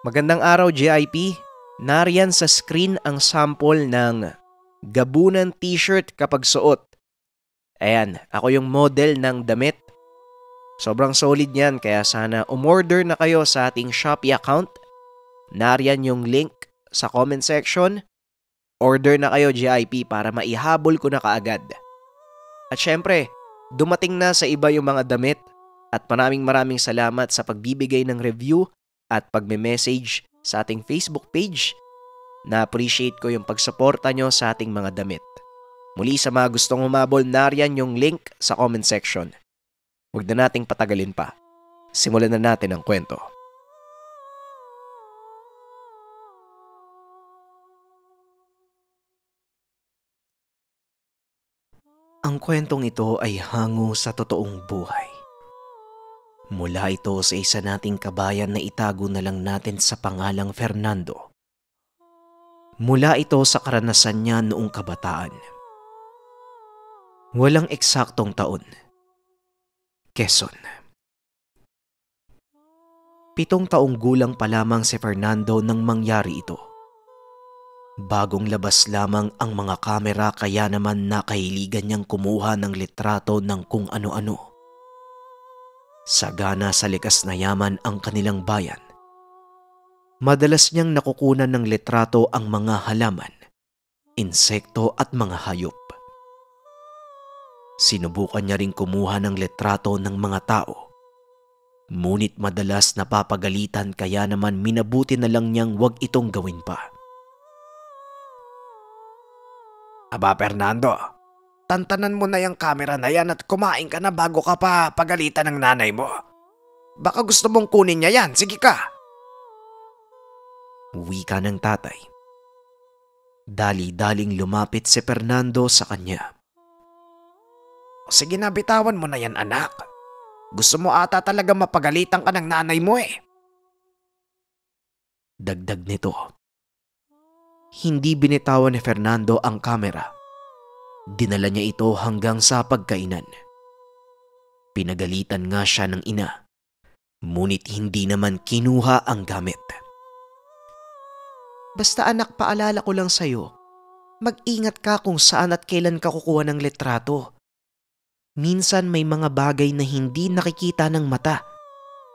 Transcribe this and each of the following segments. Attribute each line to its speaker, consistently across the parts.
Speaker 1: Magandang araw JIP. Nariyan sa screen ang sample ng gabunan t-shirt kapag suot. Ayan, ako yung model ng damit. Sobrang solid niyan kaya sana umorder na kayo sa ating Shopee account. Nariyan yung link sa comment section. Order na kayo JIP para maihabol ko na kaagad. At syempre, dumating na sa iba yung mga damit at maraming maraming salamat sa pagbibigay ng review at pagme-message sa ating Facebook page. Na-appreciate ko yung pagsuporta nyo sa ating mga damit. Muli sa mga gustong humabol, nariyan yung link sa comment section. Huwag na nating patagalin pa. Simulan na natin ang kwento. Ang kwentong ito ay hango sa totoong buhay. Mula ito sa isa nating kabayan na itago na lang natin sa pangalang Fernando. Mula ito sa karanasan niya noong kabataan. Walang eksaktong taon. Quezon. Pitong taong gulang pa lamang si Fernando nang mangyari ito. Bagong labas lamang ang mga kamera kaya naman nakahiligan niyang kumuha ng litrato ng kung ano-ano Sagana sa likas na yaman ang kanilang bayan. Madalas niyang nakukunan ng litrato ang mga halaman, insekto at mga hayop. Sinubukan niya ring kumuha ng litrato ng mga tao. Ngunit madalas napapagalitan kaya naman minabuti na lang niyang wag itong gawin pa. Aba Fernando, tantanan mo na yung camera na yan at kumain ka na bago ka pa pagalitan ng nanay mo. Baka gusto mong kunin niya yan, sige ka. Uwi Wika ng tatay. Dali-daling lumapit si Fernando sa kanya. Sige na, bitawan mo na yan anak. Gusto mo ata talaga mapagalitan ka ng nanay mo eh. Dagdag nito. Hindi binitawan ni Fernando ang kamera Dinala niya ito hanggang sa pagkainan. Pinagalitan nga siya ng ina, munit hindi naman kinuha ang gamit. Basta anak, paalala ko lang sa'yo, mag-ingat ka kung saan at kailan ka kukuha ng litrato. Minsan may mga bagay na hindi nakikita ng mata,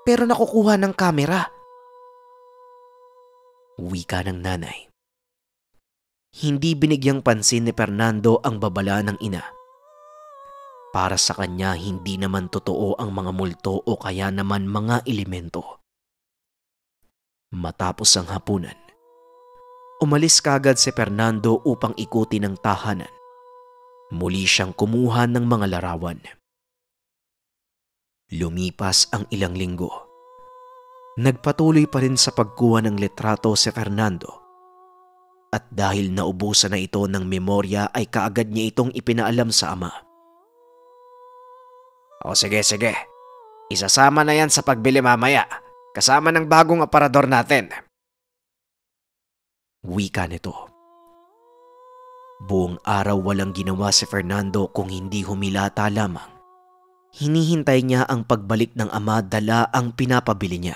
Speaker 1: pero nakukuha ng kamera. Wika ng nanay hindi binigyang pansin ni Fernando ang babala ng ina. Para sa kanya hindi naman totoo ang mga multo o kaya naman mga elemento. Matapos ang hapunan, umalis kagad si Fernando upang ikuti ng tahanan. Muli siyang kumuha ng mga larawan. Lumipas ang ilang linggo. Nagpatuloy pa rin sa pagkuha ng litrato si Fernando at dahil naubusan na ito ng memorya ay kaagad niya itong ipinaalam sa ama. O sige sige, isasama na yan sa pagbili mamaya kasama ng bagong aparador natin. Wika nito. Buong araw walang ginawa si Fernando kung hindi humilata lamang. Hinihintay niya ang pagbalik ng ama dala ang pinapabili niya.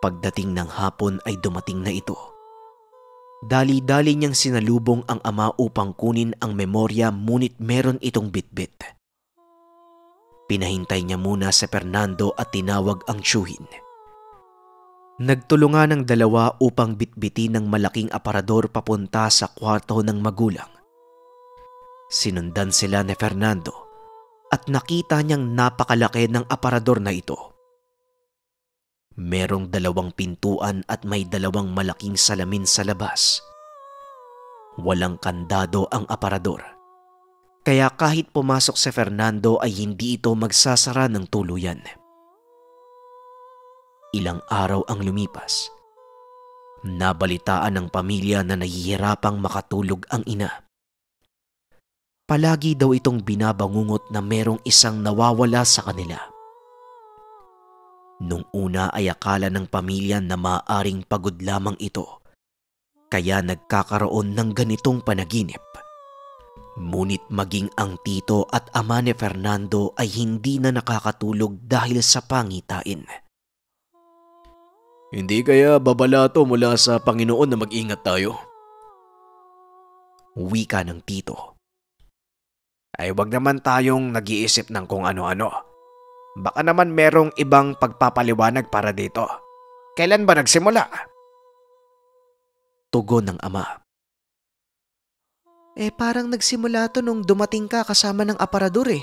Speaker 1: Pagdating ng hapon ay dumating na ito. Dali-dali niyang sinalubong ang ama upang kunin ang memorya ngunit meron itong bitbit. Pinahintay niya muna sa Fernando at tinawag ang tiyuhin. Nagtulungan ng dalawa upang bitbitin ng malaking aparador papunta sa kwarto ng magulang. Sinundan sila ni Fernando at nakita niyang napakalaki ng aparador na ito. Merong dalawang pintuan at may dalawang malaking salamin sa labas. Walang kandado ang aparador. Kaya kahit pumasok si Fernando ay hindi ito magsasara ng tuluyan. Ilang araw ang lumipas. Nabalitaan ng pamilya na nahihirapang makatulog ang ina. Palagi daw itong binabangungot na merong isang nawawala sa kanila. Nung una ay akala ng pamilya na maaring pagod lamang ito, kaya nagkakaroon ng ganitong panaginip. Ngunit maging ang tito at ama ni Fernando ay hindi na nakakatulog dahil sa pangitain. Hindi kaya babala to mula sa Panginoon na mag-ingat tayo? Wika ng tito. Ay wag naman tayong nag-iisip ng kung ano-ano. Baka naman merong ibang pagpapaliwanag para dito. Kailan ba nagsimula? Tugon ng ama. Eh parang nagsimula to nung dumating ka kasama ng aparador eh.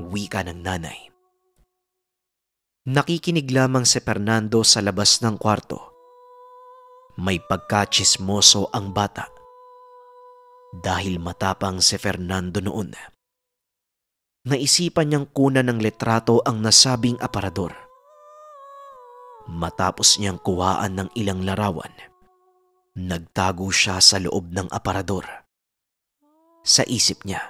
Speaker 1: Wika ng nanay. Nakikinig lamang si Fernando sa labas ng kwarto. May pagkachismoso ang bata. Dahil matapang si Fernando noon naisipan niyang kuna ng letrato ang nasabing aparador. Matapos niyang kuhaan ng ilang larawan, nagtago siya sa loob ng aparador. Sa isip niya,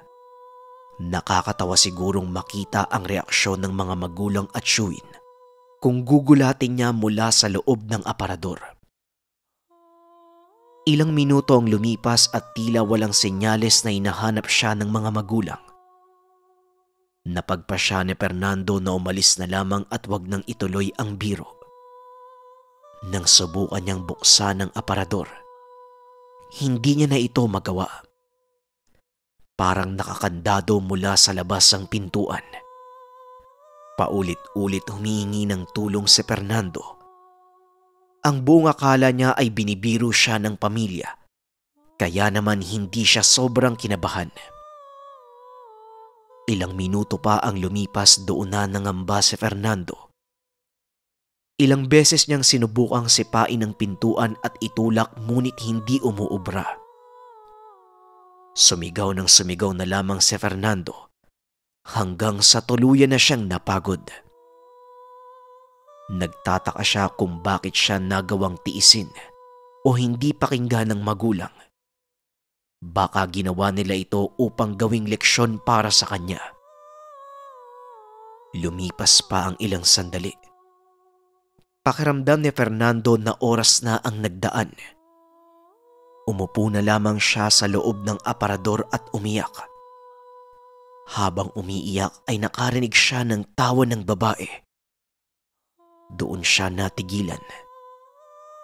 Speaker 1: nakakatawa sigurong makita ang reaksyon ng mga magulang at syuin kung gugulatin niya mula sa loob ng aparador. Ilang minuto ang lumipas at tila walang senyales na hinahanap siya ng mga magulang. Napagpasya ni Fernando na umalis na lamang at wag nang ituloy ang biro. Nang subukan niyang buksan ang aparador, hindi niya na ito magawa. Parang nakakandado mula sa labas ang pintuan. Paulit-ulit humihingi ng tulong si Fernando. Ang buong akala niya ay binibiro siya ng pamilya, kaya naman hindi siya sobrang kinabahan. Ilang minuto pa ang lumipas doon na nangamba si Fernando. Ilang beses niyang sinubukang sipain ang pintuan at itulak ngunit hindi umuubra. Sumigaw ng sumigaw na lamang si Fernando hanggang sa tuluyan na siyang napagod. Nagtataka siya kung bakit siya nagawang tiisin o hindi pakinggan ng magulang. Baka ginawa nila ito upang gawing leksyon para sa kanya. Lumipas pa ang ilang sandali. Pakiramdam ni Fernando na oras na ang nagdaan. Umupo na lamang siya sa loob ng aparador at umiyak. Habang umiiyak ay nakarinig siya ng tawa ng babae. Doon siya natigilan.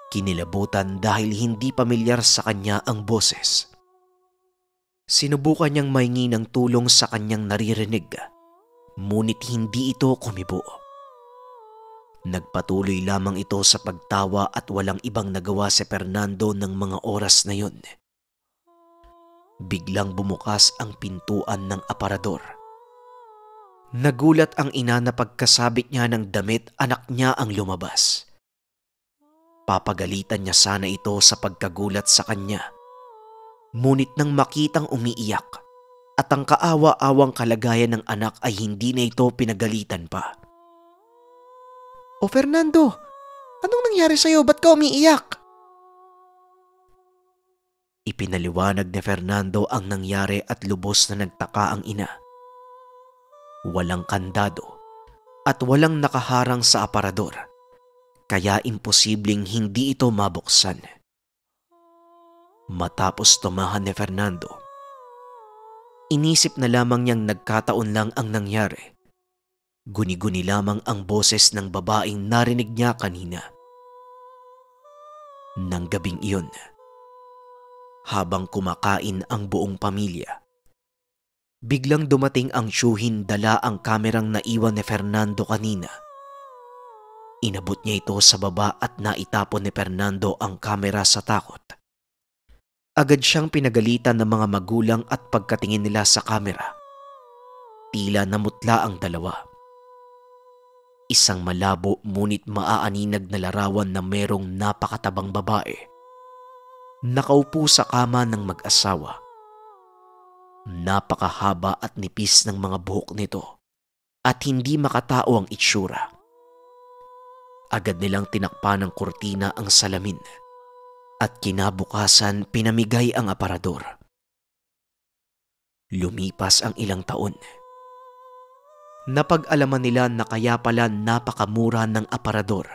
Speaker 1: Kinilabutan dahil hindi pamilyar sa kanya ang boses. Sinubukan niyang maingi ng tulong sa kanyang naririnig, ngunit hindi ito kumibo. Nagpatuloy lamang ito sa pagtawa at walang ibang nagawa si Fernando ng mga oras na yun. Biglang bumukas ang pintuan ng aparador. Nagulat ang ina na pagkasabit niya ng damit anak niya ang lumabas. Papagalitan niya sana ito sa pagkagulat sa kanya Ngunit nang makitang umiiyak at ang kaawa-awang kalagayan ng anak ay hindi na ito pinagalitan pa. O Fernando, anong nangyari sa'yo? Ba't ka umiiyak? Ipinaliwanag ni Fernando ang nangyari at lubos na nagtaka ang ina. Walang kandado at walang nakaharang sa aparador, kaya imposibleng hindi ito mabuksan. Matapos tumahan ni Fernando, inisip na lamang niyang nagkataon lang ang nangyari. Guni-guni lamang ang boses ng babaeng narinig niya kanina. Nang gabing iyon, habang kumakain ang buong pamilya, biglang dumating ang Shuhin dala ang kamerang naiwan ni Fernando kanina. Inabot niya ito sa baba at naitapon ni Fernando ang kamera sa takot agad siyang pinagalitan ng mga magulang at pagkatingin nila sa kamera. Tila namutla ang dalawa. Isang malabo munit maaaninag na larawan na merong napakatabang babae. Nakaupo sa kama ng mag-asawa. Napakahaba at nipis ng mga buhok nito at hindi makatao ang itsura. Agad nilang tinakpan ng kurtina ang salamin at kinabukasan pinamigay ang aparador. Lumipas ang ilang taon. Napag-alaman nila na kaya pala napakamura ng aparador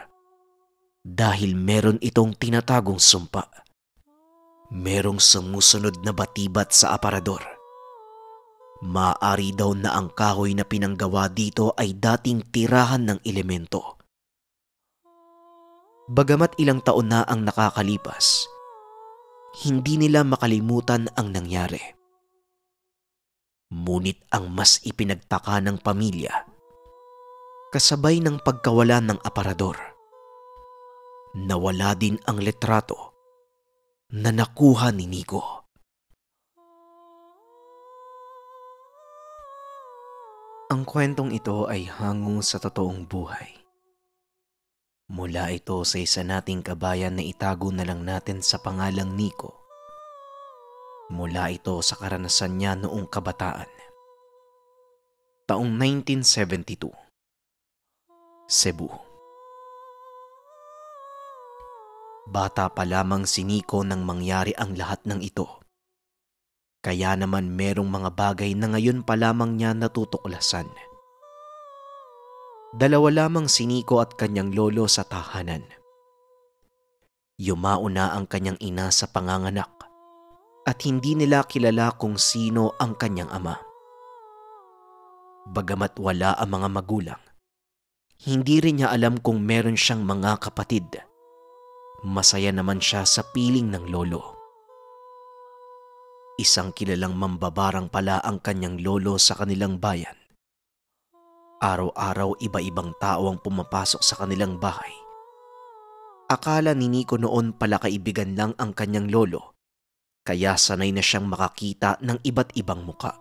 Speaker 1: dahil meron itong tinatagong sumpa. Merong sumusunod na batibat sa aparador. Maari daw na ang kahoy na pinanggawa dito ay dating tirahan ng elemento Bagamat ilang taon na ang nakakalipas, hindi nila makalimutan ang nangyari. Munit ang mas ipinagtaka ng pamilya, kasabay ng pagkawala ng aparador, nawala din ang letrato na nakuha ni Nico. Ang kwentong ito ay hango sa totoong buhay Mula ito sa isa nating kabayan na itago na lang natin sa pangalang Nico. Mula ito sa karanasan niya noong kabataan. Taong 1972. Cebu. Bata pa lamang si Nico nang mangyari ang lahat ng ito. Kaya naman merong mga bagay na ngayon pa lamang niya natutuklasan. Dalawa lamang si Nico at kanyang lolo sa tahanan. Yumao na ang kanyang ina sa panganganak at hindi nila kilala kung sino ang kanyang ama. Bagamat wala ang mga magulang, hindi rin niya alam kung meron siyang mga kapatid. Masaya naman siya sa piling ng lolo. Isang kilalang mambabarang pala ang kanyang lolo sa kanilang bayan Araw-araw iba-ibang tao ang pumapasok sa kanilang bahay. Akala ni Nico noon pala kaibigan lang ang kanyang lolo, kaya sanay na siyang makakita ng iba't ibang muka.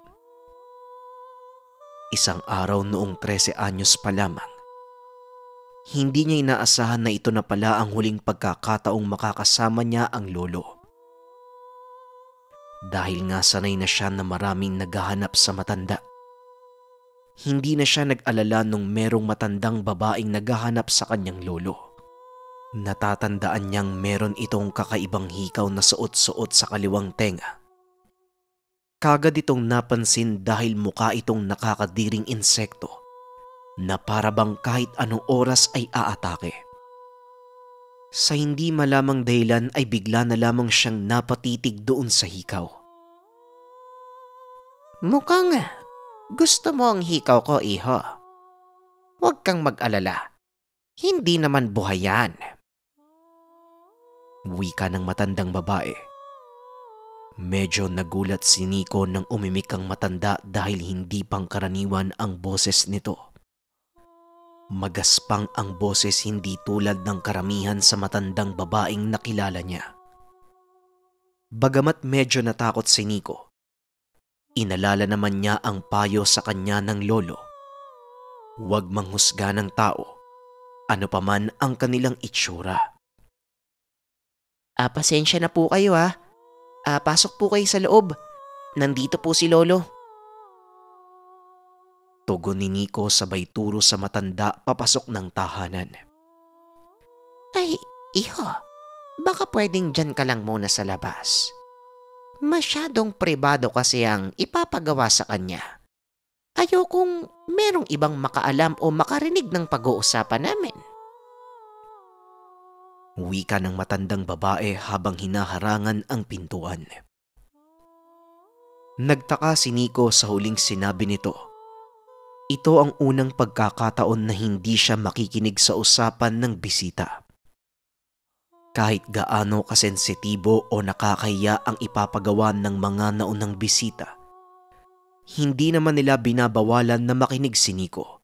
Speaker 1: Isang araw noong 13 anyos pa lamang, hindi niya inaasahan na ito na pala ang huling pagkakataong makakasama niya ang lolo. Dahil nga sanay na siya na maraming naghahanap sa matanda hindi na siya nag-alala nung merong matandang babaeng naghahanap sa kanyang lolo. Natatandaan niyang meron itong kakaibang hikaw na suot-suot sa kaliwang tenga. Kagad itong napansin dahil mukha itong nakakadiring insekto na parabang kahit anong oras ay aatake. Sa hindi malamang dahilan ay bigla na lamang siyang napatitig doon sa hikaw. Mukhang gusto mo ang hikaw ko, iho. Huwag kang mag-alala. Hindi naman buhay yan. Wika ng matandang babae. Medyo nagulat si Nico nang umimik ang matanda dahil hindi pangkaraniwan ang boses nito. Magaspang ang boses hindi tulad ng karamihan sa matandang babaeng nakilala niya. Bagamat medyo natakot si Nico, Inalala naman niya ang payo sa kanya ng lolo. Huwag manghusga ng tao, ano paman ang kanilang itsura. Ah, pasensya na po kayo ha. Ah. ah, pasok po kayo sa loob. Nandito po si lolo. Tugon ni Nico sabay turo sa matanda papasok ng tahanan. Ay, iho, baka pwedeng dyan ka lang muna sa labas. Masyadong pribado kasi ang ipapagawa sa kanya. Ayokong merong ibang makaalam o makarinig ng pag-uusapan namin. Wika ng matandang babae habang hinaharangan ang pintuan. Nagtaka si Nico sa huling sinabi nito. Ito ang unang pagkakataon na hindi siya makikinig sa usapan ng bisita. Kahit gaano kasensitibo o nakakaya ang ipapagawa ng mga naunang bisita, hindi naman nila binabawalan na makinig si Nico.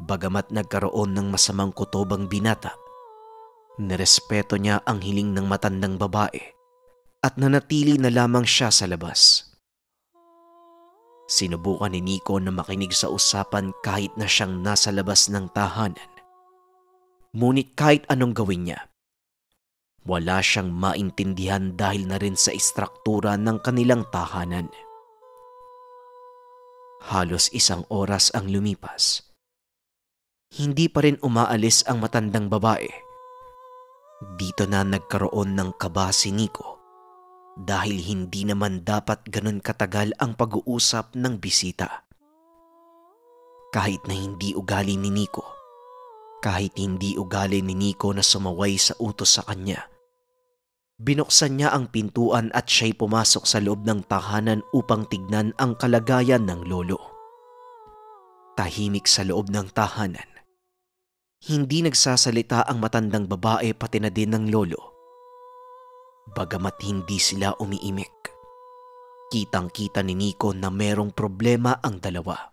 Speaker 1: Bagamat nagkaroon ng masamang kutobang binata, nirespeto niya ang hiling ng matandang babae at nanatili na lamang siya sa labas. Sinubukan ni Nico na makinig sa usapan kahit na siyang nasa labas ng tahanan. Ngunit kahit anong gawin niya, wala siyang maintindihan dahil na rin sa istruktura ng kanilang tahanan. Halos isang oras ang lumipas. Hindi pa rin umaalis ang matandang babae. Dito na nagkaroon ng kaba si Nico dahil hindi naman dapat ganun katagal ang pag-uusap ng bisita. Kahit na hindi ugali ni Nico, kahit hindi ugali ni Nico na sumaway sa utos sa kanya. Binuksan niya ang pintuan at siya'y pumasok sa loob ng tahanan upang tignan ang kalagayan ng lolo. Tahimik sa loob ng tahanan. Hindi nagsasalita ang matandang babae pati na din ng lolo. Bagamat hindi sila umiimik. Kitang-kita ni Nico na merong problema ang dalawa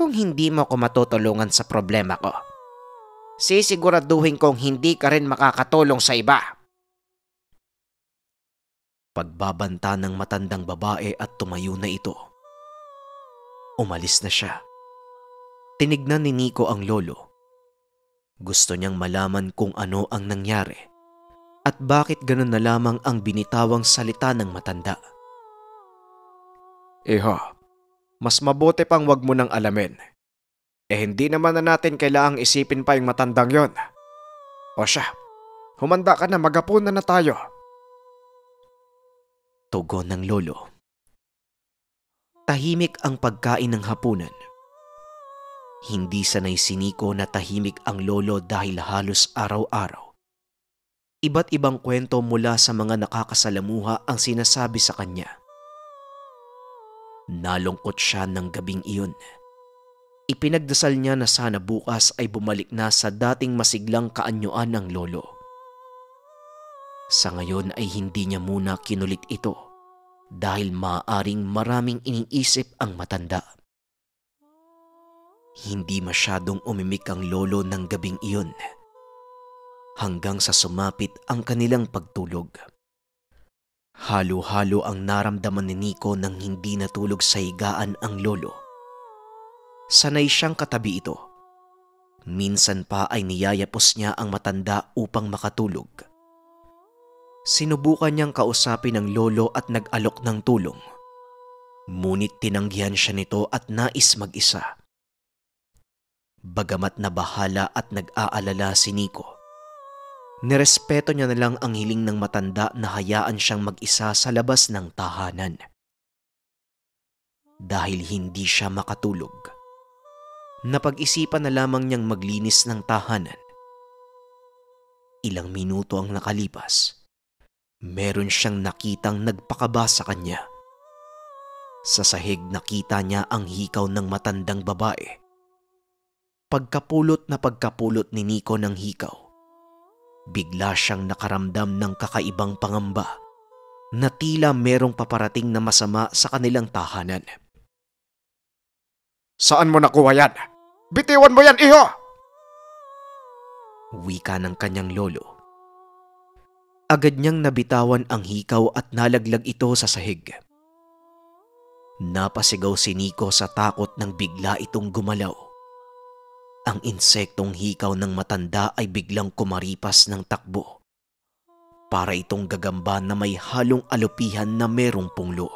Speaker 1: kung hindi mo ko matutulungan sa problema ko. Sisiguraduhin kong hindi ka rin makakatulong sa iba. Pagbabanta ng matandang babae at tumayo na ito. Umalis na siya. Tinignan ni Nico ang lolo. Gusto niyang malaman kung ano ang nangyari at bakit ganun na lamang ang binitawang salita ng matanda. Iha, mas mabuti pang wag mo nang alamin. Eh hindi naman na natin kailangang isipin pa yung matandang yon. O siya, humanda ka na magapunan na tayo. Tugon ng lolo. Tahimik ang pagkain ng hapunan. Hindi sanay siniko na tahimik ang lolo dahil halos araw-araw. Iba't ibang kwento mula sa mga nakakasalamuha ang sinasabi sa kanya. Nalungkot siya ng gabing iyon. Ipinagdasal niya na sana bukas ay bumalik na sa dating masiglang kaanyuan ng lolo. Sa ngayon ay hindi niya muna kinulit ito dahil maaring maraming iniisip ang matanda. Hindi masyadong umimik ang lolo ng gabing iyon hanggang sa sumapit ang kanilang pagtulog. Halo-halo ang naramdaman ni Nico nang hindi natulog sa higaan ang lolo. Sanay siyang katabi ito. Minsan pa ay niyayapos niya ang matanda upang makatulog. Sinubukan niyang kausapin ang lolo at nag-alok ng tulong. Ngunit tinanggihan siya nito at nais mag-isa. Bagamat nabahala at nag-aalala si Nico, Nirespeto niya na lang ang hiling ng matanda na hayaan siyang mag-isa sa labas ng tahanan. Dahil hindi siya makatulog. Napag-isipan na lamang niyang maglinis ng tahanan. Ilang minuto ang nakalipas. Meron siyang nakitang nagpakaba sa kanya. Sa sahig nakita niya ang hikaw ng matandang babae. Pagkapulot na pagkapulot ni Nico ng hikaw Bigla siyang nakaramdam ng kakaibang pangamba na tila merong paparating na masama sa kanilang tahanan. Saan mo nakuha yan? Bitiwan mo yan, iho! Wika ng kanyang lolo. Agad niyang nabitawan ang hikaw at nalaglag ito sa sahig. Napasigaw si Nico sa takot nang bigla itong gumalaw ang insektong hikaw ng matanda ay biglang kumaripas ng takbo. Para itong gagamba na may halong alupihan na merong punglo.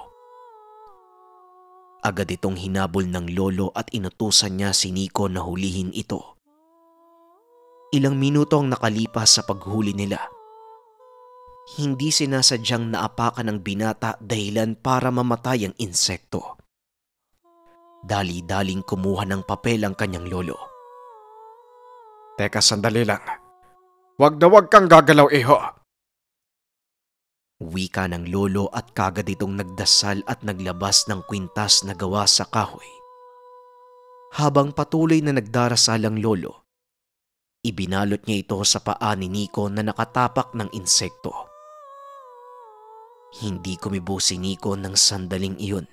Speaker 1: Agad itong hinabol ng lolo at inutusan niya si Nico na hulihin ito. Ilang minuto ang nakalipas sa paghuli nila. Hindi sinasadyang naapakan ng binata dahilan para mamatay ang insekto. Dali-daling kumuha ng papel ang kanyang lolo Teka sandali lang. Wag na wag kang gagalaw, iho. Wika ng lolo at kagad itong nagdasal at naglabas ng kwintas na gawa sa kahoy. Habang patuloy na nagdarasal ang lolo, ibinalot niya ito sa paa ni Nico na nakatapak ng insekto. Hindi kumibo si Nico ng sandaling iyon.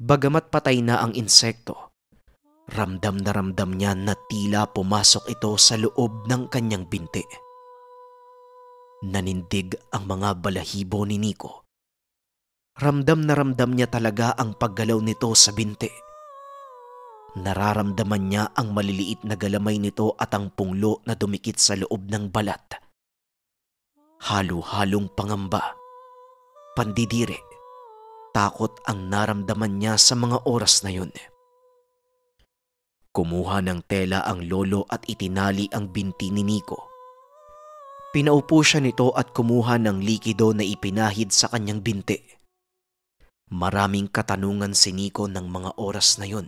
Speaker 1: Bagamat patay na ang insekto, Ramdam na ramdam niya na tila pumasok ito sa loob ng kanyang binti. Nanindig ang mga balahibo ni Nico. Ramdam na ramdam niya talaga ang paggalaw nito sa binti. Nararamdaman niya ang maliliit na galamay nito at ang punglo na dumikit sa loob ng balat. Halo-halong pangamba, pandidire, takot ang naramdaman niya sa mga oras na yun. Kumuha ng tela ang lolo at itinali ang binti ni Nico. Pinaupo siya nito at kumuha ng likido na ipinahid sa kanyang binti. Maraming katanungan si Nico ng mga oras na yun.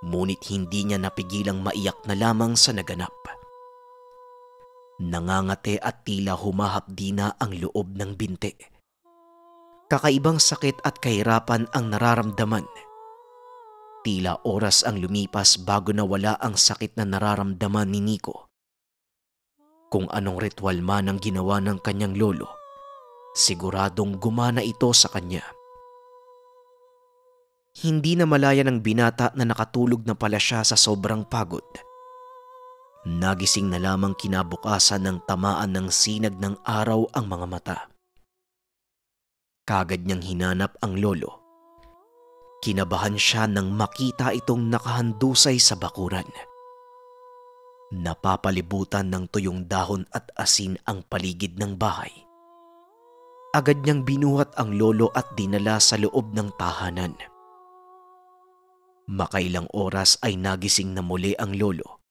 Speaker 1: Ngunit hindi niya napigilang maiyak na lamang sa naganap. Nangangate at tila humahapdi na ang loob ng binti. Kakaibang sakit at kahirapan ang nararamdaman Tila oras ang lumipas bago nawala ang sakit na nararamdaman ni Nico. Kung anong ritual man ang ginawa ng kanyang lolo, siguradong gumana ito sa kanya. Hindi na malaya ng binata na nakatulog na pala siya sa sobrang pagod. Nagising na lamang kinabukasan ng tamaan ng sinag ng araw ang mga mata. Kagad niyang hinanap ang lolo Kinabahan siya nang makita itong nakahandusay sa bakuran. Napapalibutan ng tuyong dahon at asin ang paligid ng bahay. Agad niyang binuhat ang lolo at dinala sa loob ng tahanan. Makailang oras ay nagising na muli ang lolo.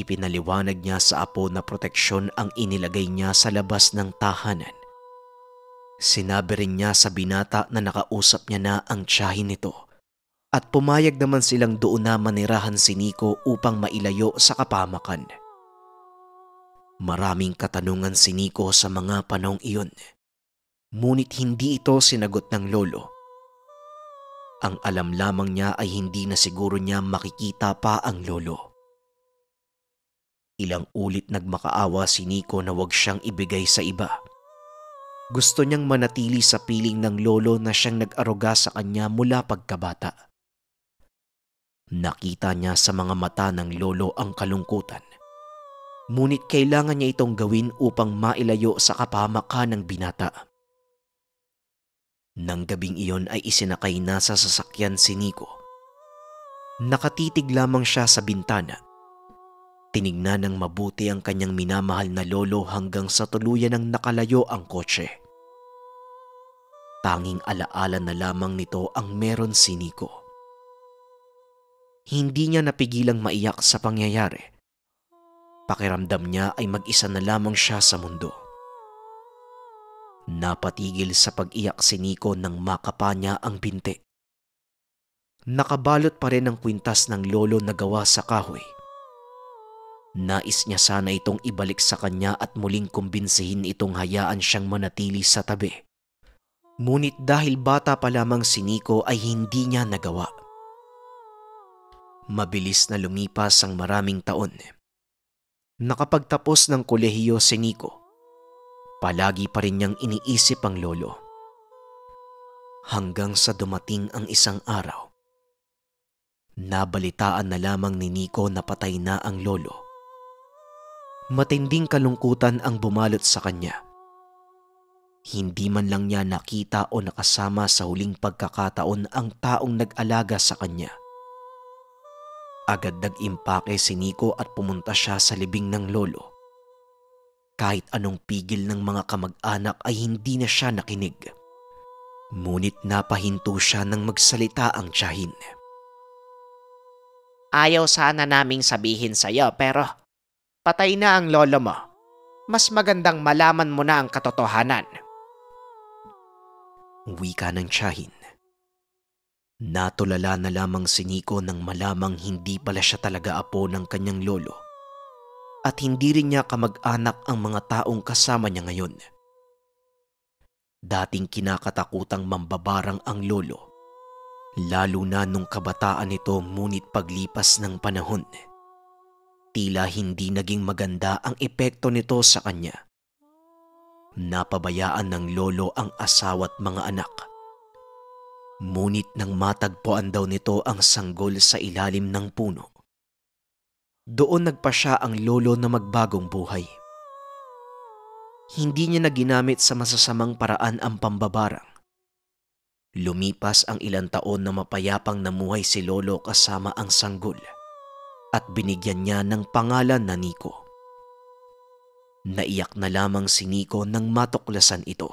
Speaker 1: Ipinaliwanag niya sa apo na proteksyon ang inilagay niya sa labas ng tahanan. Sinabi rin niya sa binata na nakausap niya na ang tiyahin nito at pumayag naman silang doon na manirahan si Nico upang mailayo sa kapamakan. Maraming katanungan si Nico sa mga panong iyon. Ngunit hindi ito sinagot ng lolo. Ang alam lamang niya ay hindi na siguro niya makikita pa ang lolo. Ilang ulit nagmakaawa si Nico na wag siyang ibigay sa iba. Gusto niyang manatili sa piling ng lolo na siyang nag-aruga sa kanya mula pagkabata. Nakita niya sa mga mata ng lolo ang kalungkutan. Ngunit kailangan niya itong gawin upang mailayo sa kapamakan ng binata. Nang gabing iyon ay isinakay na sa sasakyan si Nico. Nakatitig lamang siya sa bintana. Tinignan ng mabuti ang kanyang minamahal na lolo hanggang sa tuluyan ng nakalayo ang kotse. Tanging alaala na lamang nito ang meron si Nico. Hindi niya napigilang maiyak sa pangyayari. Pakiramdam niya ay mag-isa na lamang siya sa mundo. Napatigil sa pag-iyak si Nico nang makapa niya ang binte. Nakabalot pa rin ang kwintas ng lolo na gawa sa kahoy. Nais niya sana itong ibalik sa kanya at muling kumbinsihin itong hayaan siyang manatili sa tabi. Ngunit dahil bata pa lamang si Nico ay hindi niya nagawa. Mabilis na lumipas ang maraming taon. Nakapagtapos ng kolehiyo si Nico. Palagi pa rin niyang iniisip ang lolo. Hanggang sa dumating ang isang araw. Nabalitaan na lamang ni Nico na patay na ang lolo. Matinding kalungkutan ang bumalot sa kanya hindi man lang niya nakita o nakasama sa huling pagkakataon ang taong nag-alaga sa kanya. Agad nag-impake si Nico at pumunta siya sa libing ng lolo. Kahit anong pigil ng mga kamag-anak ay hindi na siya nakinig. Ngunit napahinto siya nang magsalita ang tiyahin. Ayaw sana naming sabihin sa'yo pero patay na ang lolo mo. Mas magandang malaman mo na ang katotohanan wika ng tiyahin. Natulala na lamang si Nico nang malamang hindi pala siya talaga apo ng kanyang lolo at hindi rin niya kamag-anak ang mga taong kasama niya ngayon. Dating kinakatakutang mambabarang ang lolo, lalo na nung kabataan nito ngunit paglipas ng panahon. Tila hindi naging maganda ang epekto nito sa kanya Napabayaan ng lolo ang asawa't mga anak. Munit nang matagpuan daw nito ang sanggol sa ilalim ng puno. Doon nagpa siya ang lolo na magbagong buhay. Hindi niya na ginamit sa masasamang paraan ang pambabarang. Lumipas ang ilang taon na mapayapang namuhay si lolo kasama ang sanggol at binigyan niya ng pangalan na Nico. Naiyak na lamang si Nico nang matuklasan ito.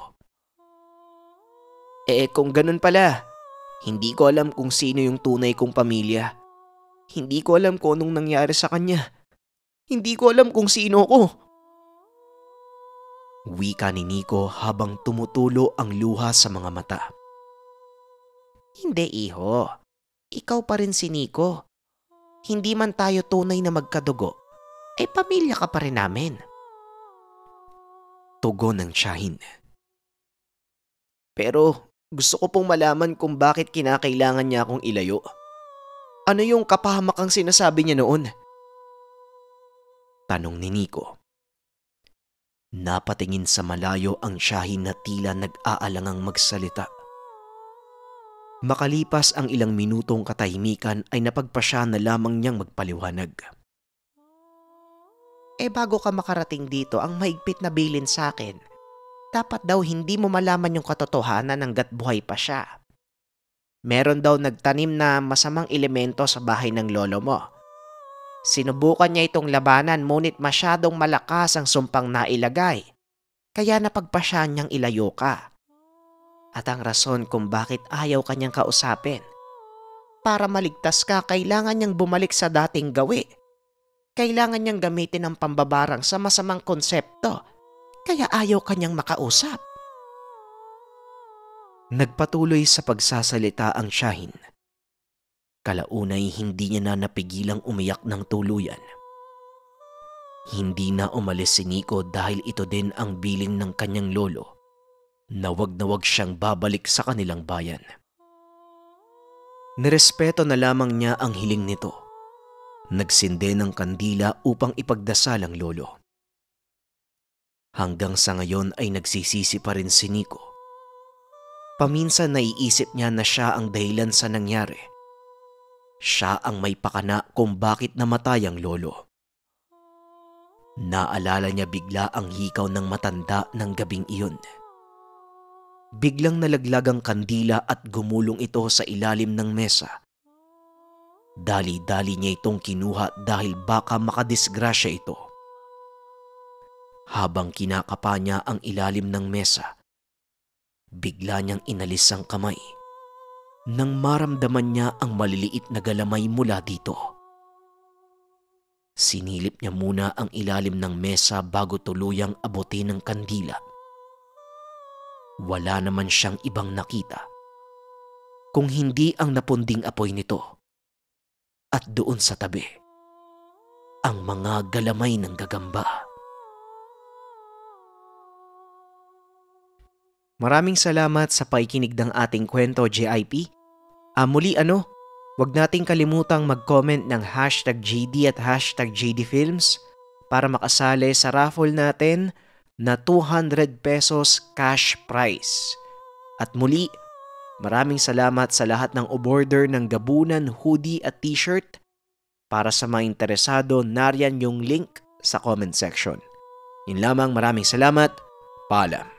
Speaker 1: Eh kung ganun pala, hindi ko alam kung sino yung tunay kong pamilya. Hindi ko alam kung anong nangyari sa kanya. Hindi ko alam kung sino ko. Wika ni Nico habang tumutulo ang luha sa mga mata. Hindi iho. Ikaw pa rin si Nico. Hindi man tayo tunay na magkadugo, ay eh, pamilya ka pa rin namin tugon ng tiyahin. Pero gusto ko pong malaman kung bakit kinakailangan niya akong ilayo. Ano yung kapahamakang sinasabi niya noon? Tanong ni Nico. Napatingin sa malayo ang Shahin na tila nag-aalangang magsalita. Makalipas ang ilang minutong katahimikan ay napagpasya na lamang niyang magpaliwanag. Eh bago ka makarating dito, ang maigpit na bilin sa akin. Dapat daw hindi mo malaman yung katotohanan hanggat buhay pa siya. Meron daw nagtanim na masamang elemento sa bahay ng lolo mo. Sinubukan niya itong labanan ngunit masyadong malakas ang sumpang nailagay. Kaya napagpasya niyang ilayo ka. At ang rason kung bakit ayaw kanyang kausapin. Para maligtas ka, kailangan niyang bumalik sa dating gawi kailangan niyang gamitin ang pambabarang sa masamang konsepto, kaya ayaw kanyang makausap. Nagpatuloy sa pagsasalita ang Shahin. Kalaunay hindi niya na napigilang umiyak ng tuluyan. Hindi na umalis si Nico dahil ito din ang biling ng kanyang lolo na wag na wag siyang babalik sa kanilang bayan. Nirespeto na lamang niya ang hiling nito nagsinde ng kandila upang ipagdasal ang lolo. Hanggang sa ngayon ay nagsisisi pa rin si Nico. Paminsan naiisip niya na siya ang dahilan sa nangyari. Siya ang may pakana kung bakit namatay ang lolo. Naalala niya bigla ang hikaw ng matanda ng gabing iyon. Biglang nalaglag ang kandila at gumulong ito sa ilalim ng mesa Dali-dali niya itong kinuha dahil baka makadisgrasya ito. Habang kinakapa niya ang ilalim ng mesa, bigla niyang inalis ang kamay nang maramdaman niya ang maliliit na galamay mula dito. Sinilip niya muna ang ilalim ng mesa bago tuluyang abutin ng kandila. Wala naman siyang ibang nakita. Kung hindi ang napunding apoy nito, at doon sa tabi ang mga galamay ng gagamba. Maraming salamat sa paikinig ng ating kwento, JIP. Ah, muli ano, Huwag nating kalimutang mag-comment ng hashtag JD at hashtag JD para makasali sa raffle natin na 200 pesos cash prize. At muli, Maraming salamat sa lahat ng oborder ng gabunan, hoodie at t-shirt. Para sa mga interesado, nariyan yung link sa comment section. Yun lamang maraming salamat. Paalam.